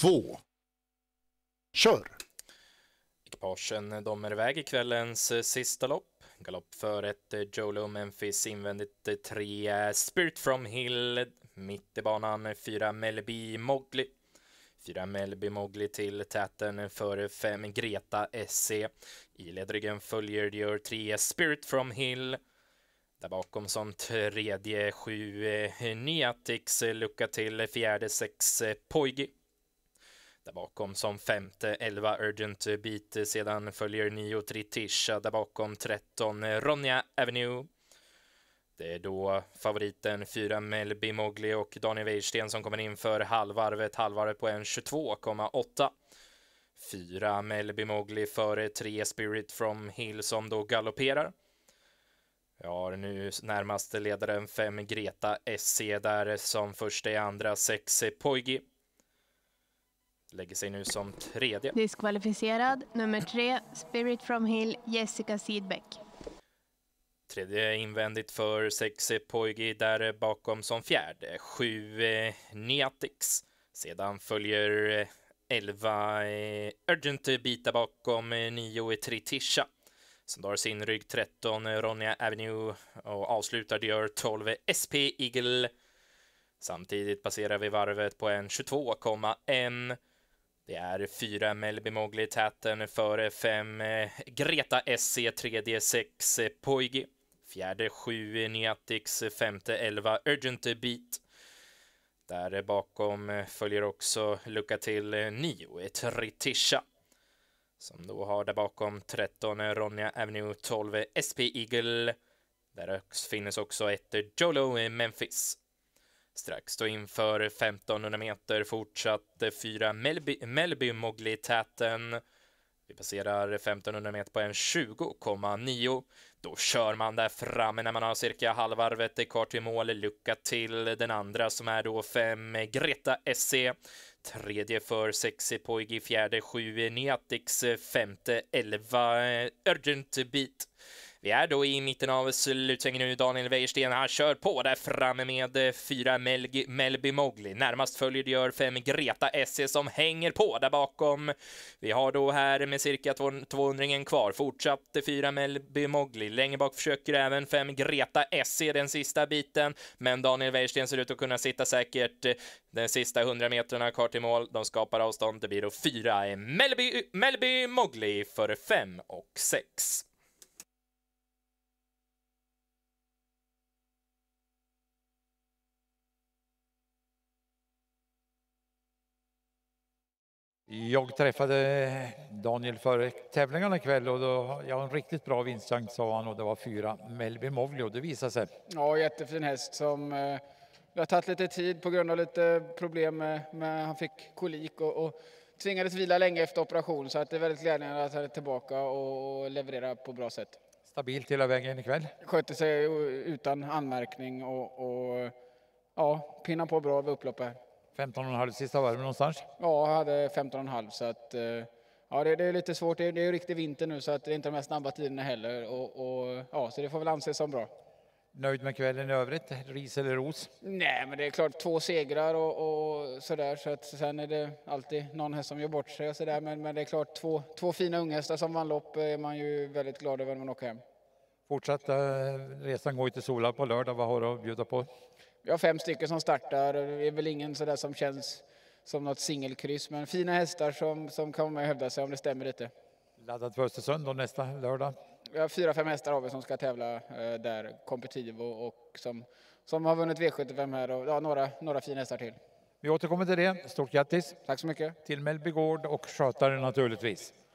två. Kör! Ekipagen är iväg i kvällens eh, sista lopp. Galopp för ett eh, Jolo Memphis invändigt eh, tre Spirit from Hill. Mitt i banan fyra Melby Mowgli. Fyra Melby Mowgli till täten före fem Greta SC. I ledryggen följer gör tre Spirit from Hill. Där bakom som tredje sju Niatix, lucka till fjärde sex Poigi. Där bakom som femte 11 Urgent Beat, sedan följer 9 Tritisha, där bakom 13 Ronja Avenue. Det är då favoriten 4 Melby Mowgli och Daniel Weirsten som kommer in för halvvarvet, halvvarvet på en 22,8. 4 Melby Mowgli före 3 Spirit from Hill som då galopperar. Jag har nu närmaste ledaren 5 Greta SC där som första i andra 6 Poigi lägger sig nu som tredje. Diskvalificerad, nummer tre, Spirit from Hill, Jessica Sidbeck. Tredje invändigt för sex Poigi där bakom som fjärde. Sju eh, Neatix. Sedan följer eh, elva eh, Urgent bitar bakom eh, nio eh, Tritisha. Som drar sin rygg 13 eh, Ronja Avenue och avslutar det gör 12 SP Eagle. Samtidigt passerar vi varvet på en 22,1 det är fyra Melby Mowgli i täten före fem eh, Greta SC, tredje sex eh, Poigi, fjärde sju eh, Niatics femte elva Urgent Beat. Där bakom följer också lucka till nio Tritisha som då har där bakom 13 Ronja Avenue, 12 SP Eagle. Där finns också ett Jolo Memphis. Strax då inför 1500 meter fortsatt fyra Melby, Melby Mogli-täten. Vi passerar 1500 meter på en 20,9. Då kör man där framme när man har cirka halvvarvet kvar till mål. Lucka till den andra som är då fem, Greta SC. Tredje för 6 Poigi, fjärde sju, Neatix, femte elva, Urgent Beat. Vi är då i mitten av slutsvängen nu. Daniel Wäjersten, han kör på där framme med eh, fyra Mel Melby Mowgli. Närmast följer det gör fem Greta SE som hänger på där bakom. Vi har då här med cirka 200 kvar fortsatt fyra Melby Mowgli. Längre bak försöker även fem Greta SE den sista biten, men Daniel Wäjersten ser ut att kunna sitta säkert eh, den sista 100 metrarna kvar till mål. De skapar avstånd. Det blir då fyra Melby, Melby Mowgli för fem och sex. Jag träffade Daniel före tävlingarna ikväll och då, jag har en riktigt bra vinstchans sa han och det var fyra Melby Movli och det visade sig. Ja, jättefin häst som eh, har tagit lite tid på grund av lite problem med, med han fick kolik och, och tvingades vila länge efter operation så att det är väldigt glädjande att han är tillbaka och levererar på bra sätt. Stabilt hela vägen ikväll? Skötte sig utan anmärkning och, och ja, pinnar på bra vid upploppet. 15,5 sista varvet någonstans? Ja, jag hade 15,5 så att eh, ja, det, det, är lite svårt. Det är, det är riktig vinter nu så att det är inte de här snabba tiderna heller och, och ja, så det får väl anses som bra. Nöjd med kvällen i övrigt? Ris eller ros? Nej, men det är klart två segrar och, och sådär. Så att sen är det alltid någon häst som gör bort sig och sådär. Men, men det är klart två, två fina unghästar som vann lopp eh, är man ju väldigt glad över när man åker hem fortsatta eh, resan går till Sola på lördag. Vad har du att bjuda på? Vi har fem stycken som startar. Det är väl ingen sådär som känns som något singelkryss, men fina hästar som, som kommer att hävda sig om det stämmer lite. Laddat för Östersund då nästa lördag? Vi har fyra, fem hästar av vi som ska tävla eh, där, kompetitiv och, som, som har vunnit V75 här och ja, några, några fina hästar till. Vi återkommer till det. Stort grattis! Tack så mycket! Till Mellby Gård och skötare naturligtvis.